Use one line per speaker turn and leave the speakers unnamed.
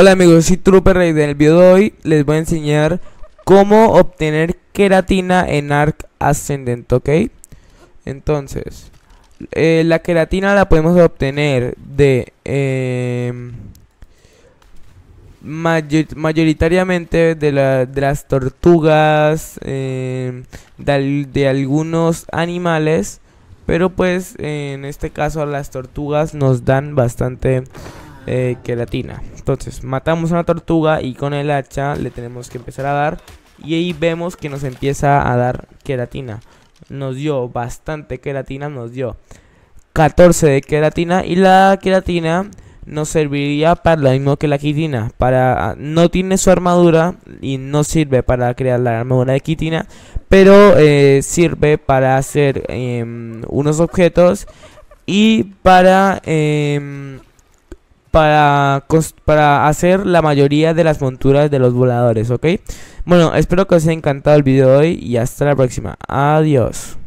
Hola amigos, soy Trooper y En el video de hoy les voy a enseñar cómo obtener queratina en Arc Ascendent, ¿ok? Entonces, eh, la queratina la podemos obtener de... Em, mayoritariamente de, las tortugas, em, de, de, algunos animales, pero pues en este caso las tortugas nos dan bastante eh, queratina. Entonces, matamos a una tortuga y con el hacha le tenemos que empezar a dar. Y ahí vemos que nos empieza a dar queratina. Nos dio bastante queratina, nos dio 14 de queratina. Y la queratina nos serviría para lo mismo que la quitina. Para, ah, no tiene su armadura y no sirve para crear la armadura de quitina. Pero eh, sirve para hacer em, unos objetos y para... Em, para, para hacer la mayoría de las monturas de los voladores, ¿ok? Bueno, espero que os haya encantado el video de hoy y hasta la próxima. Adiós.